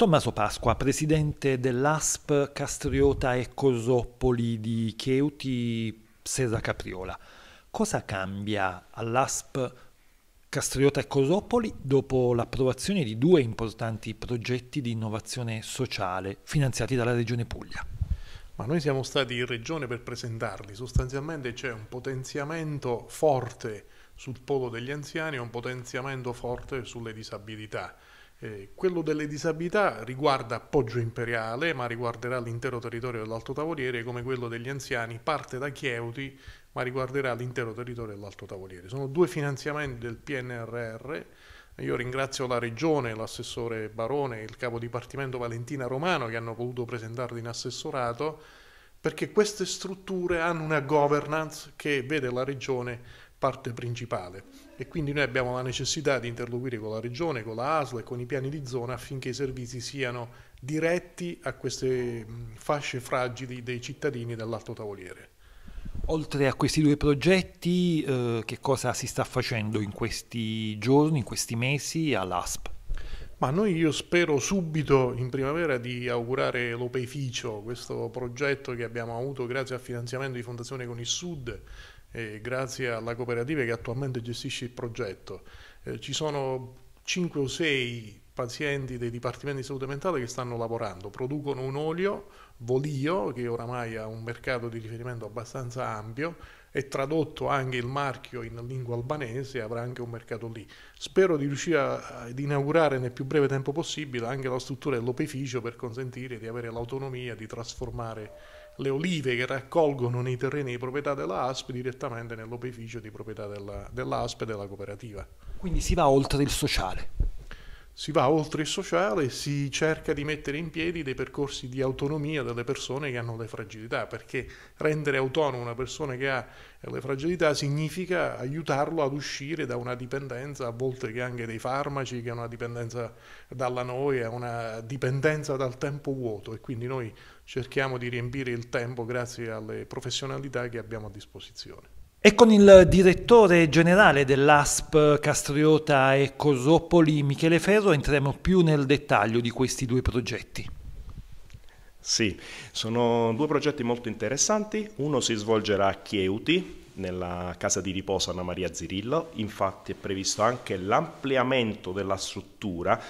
Tommaso Pasqua, presidente dell'ASP Castriota e Cosopoli di Cheuti, Sesa Capriola. Cosa cambia all'ASP Castriota e Cosopoli dopo l'approvazione di due importanti progetti di innovazione sociale finanziati dalla Regione Puglia? Ma noi siamo stati in Regione per presentarli, sostanzialmente c'è un potenziamento forte sul polo degli anziani e un potenziamento forte sulle disabilità eh, quello delle disabilità riguarda appoggio Imperiale, ma riguarderà l'intero territorio dell'Alto Tavoliere, come quello degli anziani parte da Chieuti, ma riguarderà l'intero territorio dell'Alto Tavoliere. Sono due finanziamenti del PNRR. Io ringrazio la Regione, l'assessore Barone e il capo dipartimento Valentina Romano che hanno voluto presentarli in assessorato perché queste strutture hanno una governance che vede la regione parte principale e quindi noi abbiamo la necessità di interloquire con la regione, con la ASL e con i piani di zona affinché i servizi siano diretti a queste fasce fragili dei cittadini dell'alto tavoliere. Oltre a questi due progetti, eh, che cosa si sta facendo in questi giorni, in questi mesi all'ASP? Ma noi io spero subito in primavera di augurare l'Opeificio, questo progetto che abbiamo avuto grazie al finanziamento di Fondazione Con il Sud e grazie alla cooperativa che attualmente gestisce il progetto. Eh, ci sono 5 o 6 pazienti dei dipartimenti di salute mentale che stanno lavorando, producono un olio, Volio, che oramai ha un mercato di riferimento abbastanza ampio, è tradotto anche il marchio in lingua albanese, avrà anche un mercato lì. Spero di riuscire ad inaugurare nel più breve tempo possibile anche la struttura dell'opeficio per consentire di avere l'autonomia di trasformare le olive che raccolgono nei terreni di proprietà della ASP direttamente nell'opeficio di proprietà della, dell e della cooperativa. Quindi si va oltre il sociale si va oltre il sociale, si cerca di mettere in piedi dei percorsi di autonomia delle persone che hanno le fragilità, perché rendere autonoma una persona che ha le fragilità significa aiutarlo ad uscire da una dipendenza, a volte che anche dei farmaci, che è una dipendenza dalla noia, una dipendenza dal tempo vuoto e quindi noi cerchiamo di riempire il tempo grazie alle professionalità che abbiamo a disposizione. E con il direttore generale dell'ASP Castriota e Cosopoli, Michele Ferro, entriamo più nel dettaglio di questi due progetti. Sì, sono due progetti molto interessanti. Uno si svolgerà a Chieuti, nella casa di riposo Anna Maria Zirillo, infatti è previsto anche l'ampliamento della struttura,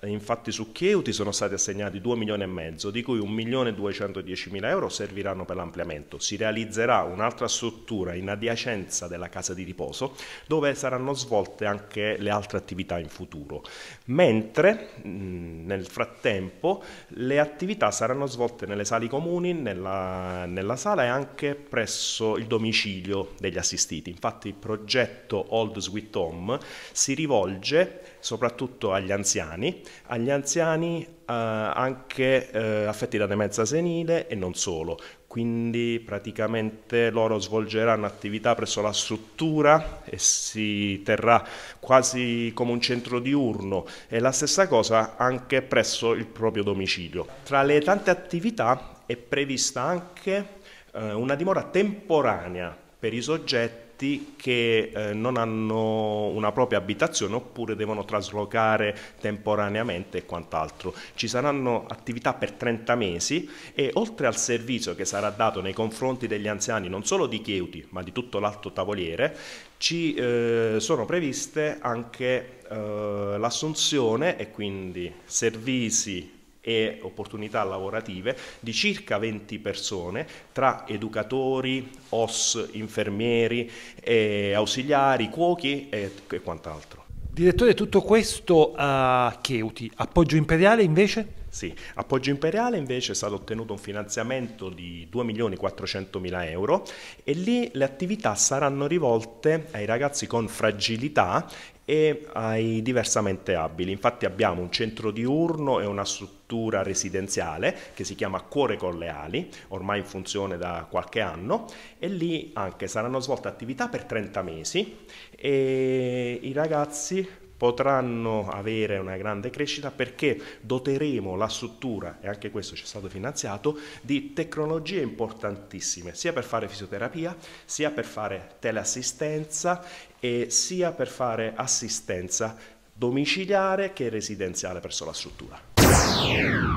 eh, infatti su Chieuti sono stati assegnati 2 milioni e mezzo, di cui 1 milione e 210 mila euro serviranno per l'ampliamento. Si realizzerà un'altra struttura in adiacenza della casa di riposo dove saranno svolte anche le altre attività in futuro, mentre nel frattempo le attività saranno svolte nelle sale comuni, nella, nella sala e anche presso il domicilio degli assistiti. Infatti il progetto Old Sweet Home si rivolge soprattutto agli anziani, agli anziani eh, anche eh, affetti da demenza senile e non solo. Quindi praticamente loro svolgeranno attività presso la struttura e si terrà quasi come un centro diurno e la stessa cosa anche presso il proprio domicilio. Tra le tante attività è prevista anche eh, una dimora temporanea per i soggetti che eh, non hanno una propria abitazione oppure devono traslocare temporaneamente e quant'altro. Ci saranno attività per 30 mesi e oltre al servizio che sarà dato nei confronti degli anziani non solo di Chieuti ma di tutto l'alto tavoliere, ci eh, sono previste anche eh, l'assunzione e quindi servizi e opportunità lavorative di circa 20 persone tra educatori, OS, infermieri, eh, ausiliari, cuochi e, e quant'altro. Direttore, tutto questo a eh, Cheuti, appoggio imperiale invece? Sì. A Imperiale invece è stato ottenuto un finanziamento di 2.400.000 euro e lì le attività saranno rivolte ai ragazzi con fragilità e ai diversamente abili. Infatti abbiamo un centro diurno e una struttura residenziale che si chiama Cuore con le ali, ormai in funzione da qualche anno e lì anche saranno svolte attività per 30 mesi e i ragazzi potranno avere una grande crescita perché doteremo la struttura, e anche questo ci è stato finanziato, di tecnologie importantissime, sia per fare fisioterapia, sia per fare teleassistenza e sia per fare assistenza domiciliare che residenziale presso la struttura.